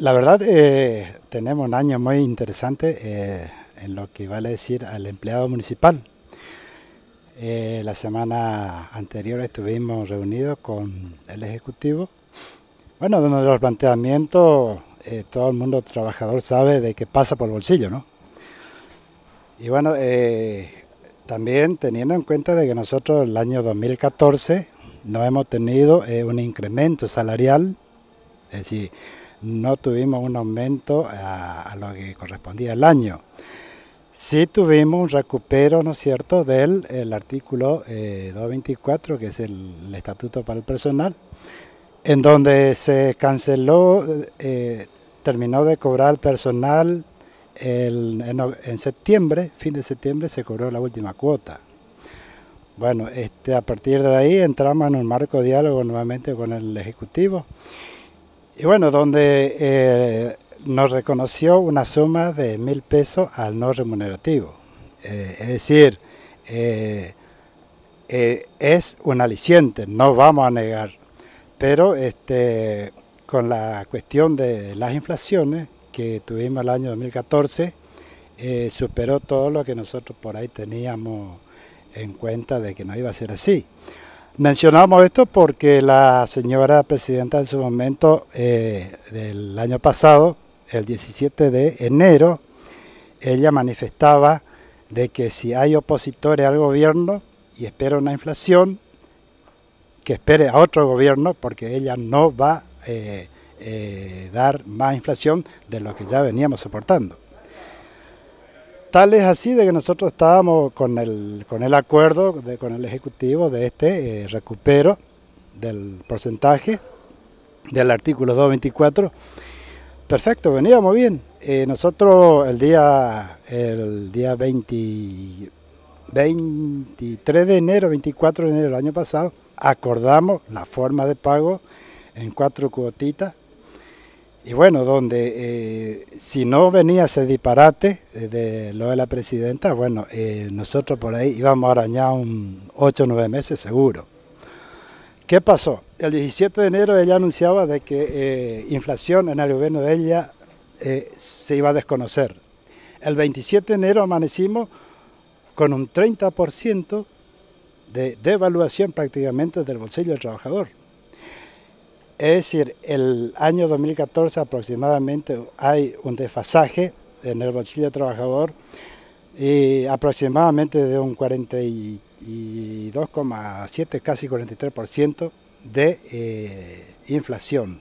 La verdad, eh, tenemos un año muy interesante eh, en lo que vale decir al empleado municipal. Eh, la semana anterior estuvimos reunidos con el Ejecutivo. Bueno, uno de los planteamientos, todo el mundo trabajador sabe de qué pasa por el bolsillo, ¿no? Y bueno, también teniendo en cuenta de que nosotros el año 2014 no hemos tenido un incremento salarial, es decir, no tuvimos un aumento a, lo que correspondía al año. Sí tuvimos un recupero, ¿no es cierto?, del artículo 224, eh, que es el, Estatuto para el Personal, en donde se canceló, eh, terminó de cobrar el personal en, septiembre, fin de septiembre se cobró la última cuota. Bueno, este, a partir de ahí entramos en un marco de diálogo nuevamente con el Ejecutivo y bueno, donde eh, nos reconoció una suma de mil pesos al no remunerativo. Eh, es decir, eh, es un aliciente, no vamos a negar. Pero este, con la cuestión de las inflaciones que tuvimos el año 2014, superó todo lo que nosotros por ahí teníamos en cuenta de que no iba a ser así. Mencionamos esto porque la señora presidenta en su momento eh, del año pasado, el 17 de enero, ella manifestaba de que si hay opositores al gobierno y espera una inflación, que espere a otro gobierno porque ella no va a eh, eh, dar más inflación de lo que ya veníamos soportando. Tal es así de que nosotros estábamos con el, con el acuerdo con el Ejecutivo de este eh, recupero del porcentaje del artículo 224. Perfecto, veníamos bien. Eh, nosotros el día, el día 23 de enero, 24 de enero del año pasado, acordamos la forma de pago en cuatro cuotitas y bueno, donde eh, si no venía ese disparate eh, de, lo de la presidenta, bueno, eh, nosotros por ahí íbamos a arañar un 8 o 9 meses seguro. ¿Qué pasó? El 17 de enero ella anunciaba de que inflación en el gobierno de ella se iba a desconocer. El 27 de enero amanecimos con un 30% de devaluación prácticamente del bolsillo del trabajador. Es decir, el año 2014 aproximadamente hay un desfasaje en el bolsillo trabajador y aproximadamente de un 42,7, casi 43% de eh, inflación.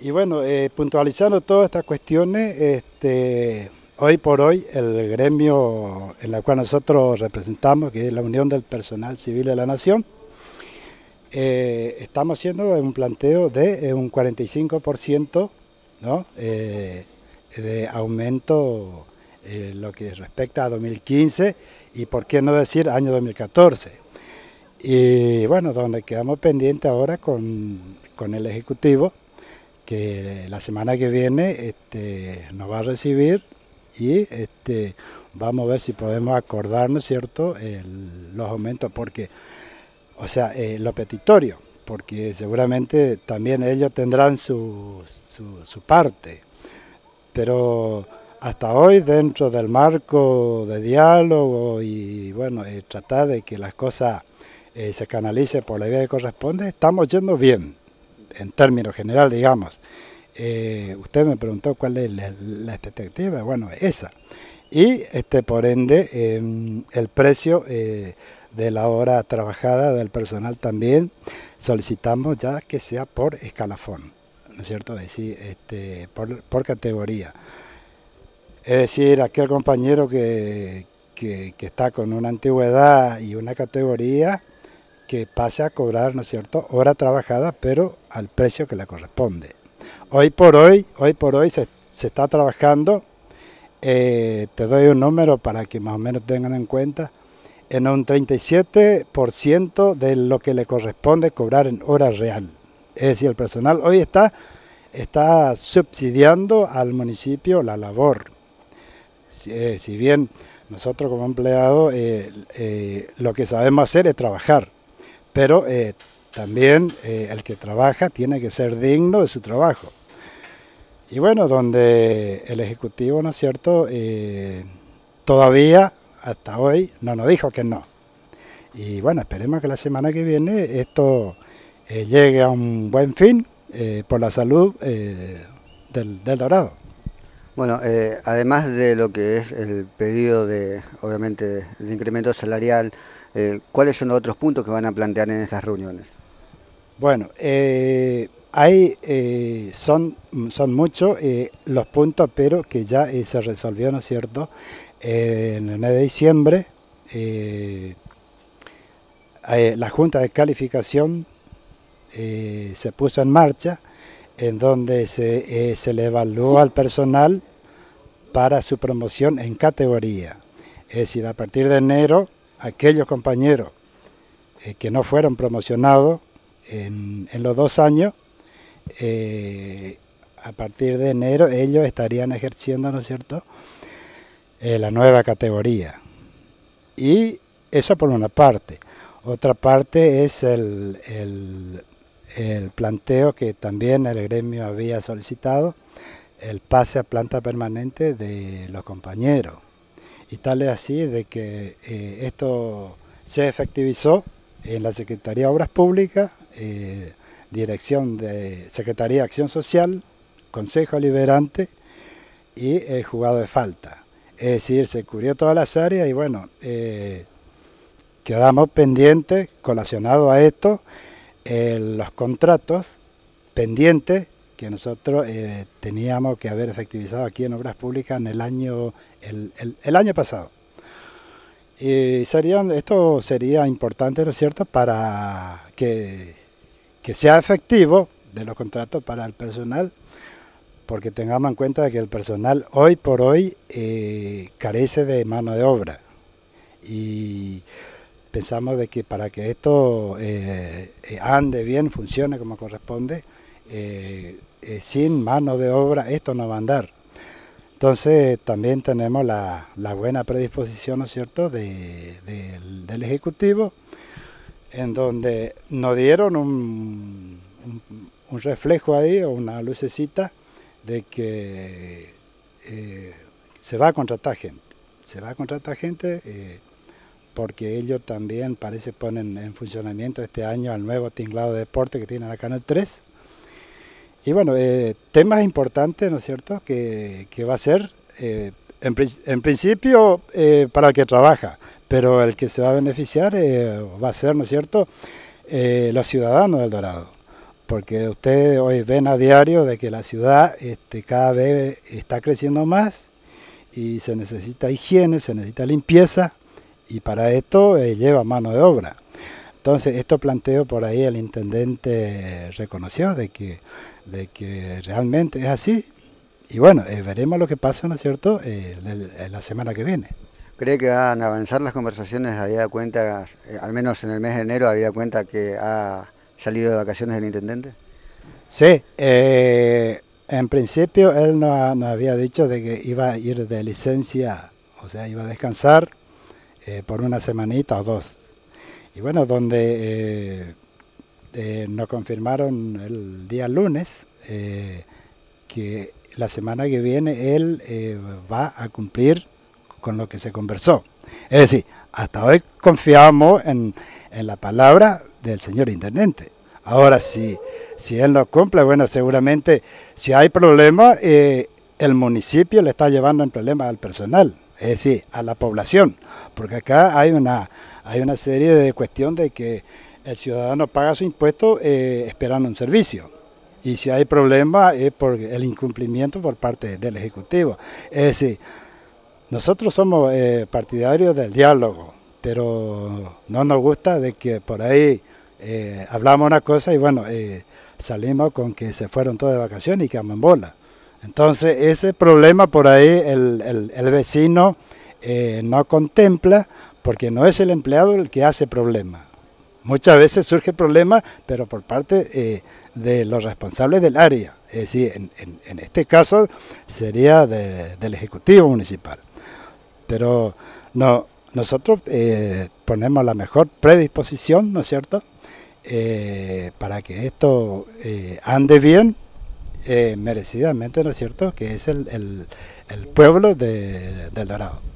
Y bueno, eh, puntualizando todas estas cuestiones, este, hoy por hoy el gremio en el cual nosotros representamos, que es la Unión del Personal Civil de la Nación, eh, estamos haciendo un planteo de eh, un 45% eh, de aumento eh, lo que respecta a 2015 y por qué no decir año 2014. Y bueno, donde quedamos pendientes ahora con, el Ejecutivo, que la semana que viene este, nos va a recibir y este, vamos a ver si podemos acordarnos, ¿cierto?, los aumentos, porque o sea, eh, lo petitorio, porque seguramente también ellos tendrán su, su, parte. Pero hasta hoy, dentro del marco de diálogo y bueno, eh, tratar de que las cosas eh, se canalicen por la vía que corresponde, estamos yendo bien, en términos generales, digamos. usted me preguntó cuál es la, expectativa, bueno, esa. Y este, por ende, el precio de la hora trabajada del personal también solicitamos ya que sea por escalafón, ¿no es cierto? decir, este, por, categoría. Es decir, aquel compañero que, que, está con una antigüedad y una categoría que pase a cobrar, ¿no es cierto?, hora trabajada, pero al precio que le corresponde. Hoy por hoy, hoy por hoy se, está trabajando, eh, te doy un número para que más o menos tengan en cuenta, en un 37% de lo que le corresponde cobrar en hora real. Es decir, el personal hoy está, está subsidiando al municipio la labor. Si, eh, bien nosotros como empleados eh, eh, lo que sabemos hacer es trabajar, pero también el que trabaja tiene que ser digno de su trabajo. Y bueno, donde el Ejecutivo, ¿no es cierto?, todavía hasta hoy no nos dijo que no. Y bueno, esperemos que la semana que viene esto eh, llegue a un buen fin eh, por la salud eh, del, Dorado. Bueno, además de lo que es el pedido de, obviamente, el incremento salarial, ¿cuáles son los otros puntos que van a plantear en estas reuniones? Bueno, hay, son, son muchos los puntos, pero que ya se resolvió, ¿no es cierto?, en el mes de diciembre, eh, eh, la Junta de Calificación eh, se puso en marcha, en donde se, le evaluó al personal para su promoción en categoría. Es decir, a partir de enero, aquellos compañeros que no fueron promocionados en los dos años, a partir de enero ellos estarían ejerciendo, ¿no es cierto?, eh, la nueva categoría. Y eso por una parte. Otra parte es el, el, planteo que también el gremio había solicitado, el pase a planta permanente de los compañeros. Y tal es así de que eh, esto se efectivizó en la Secretaría de Obras Públicas, eh, Dirección de Secretaría de Acción Social, Consejo Liberante y el Jugado de falta. Es decir, se cubrió todas las áreas y bueno, eh, quedamos pendientes, colacionados a esto, eh, los contratos pendientes que nosotros eh, teníamos que haber efectivizado aquí en Obras Públicas en el año, año pasado. Y serían, esto sería importante, ¿no es cierto?, para que, que sea efectivo de los contratos para el personal porque tengamos en cuenta que el personal hoy por hoy eh, carece de mano de obra y pensamos de que para que esto eh, eh, ande bien, funcione como corresponde, sin mano de obra esto no va a andar. Entonces también tenemos la, buena predisposición, cierto?, del Ejecutivo, en donde nos dieron un, un reflejo ahí o una lucecita de que eh, se va a contratar gente, se va a contratar gente eh, porque ellos también parece ponen en funcionamiento este año al nuevo tinglado de deporte que tiene la Canal 3. Y bueno, eh, temas importantes, ¿no es cierto?, que, va a ser, en, en, principio, para el que trabaja, pero el que se va a beneficiar va a ser, ¿no es cierto?, los ciudadanos del Dorado porque ustedes hoy ven a diario de que la ciudad este, cada vez está creciendo más y se necesita higiene, se necesita limpieza y para esto eh, lleva mano de obra. Entonces, esto planteo por ahí el intendente reconoció de que, de que realmente es así. Y bueno, eh, veremos lo que pasa, ¿no es cierto?, eh, la semana que viene. ¿Cree que van a avanzar las conversaciones? Había cuenta, al menos en el mes de enero, había cuenta que ha salido de vacaciones el intendente? Sí, eh, en principio él nos, no había dicho de que iba a ir de licencia, o sea, iba a descansar eh, por una semanita o dos. Y bueno, donde eh, nos confirmaron el día lunes que la semana que viene él va a cumplir con lo que se conversó. Es decir, hasta hoy confiamos en, en la palabra del señor intendente. Ahora sí, si él no cumple, bueno, seguramente si hay problema, eh, el municipio le está llevando en problema al personal, es decir, a la población, porque acá hay una, hay una serie de cuestiones de que el ciudadano paga su impuesto eh, esperando un servicio. Y si hay problema es por el incumplimiento por parte del Ejecutivo. Es decir, nosotros somos eh, partidarios del diálogo, pero no nos gusta de que por ahí eh, hablamos una cosa y bueno, eh, salimos con que se fueron todos de vacaciones y que bola. Entonces ese problema por ahí el, el, vecino eh, no contempla porque no es el empleado el que hace problema. Muchas veces surge problema, pero por parte eh, de los responsables del área. Es decir, en, este caso sería del Ejecutivo Municipal. Pero no, nosotros ponemos la mejor predisposición, ¿no es cierto?, eh, para que esto eh, ande bien, eh, merecidamente, ¿no es cierto?, que es el, el, el pueblo de, del Dorado.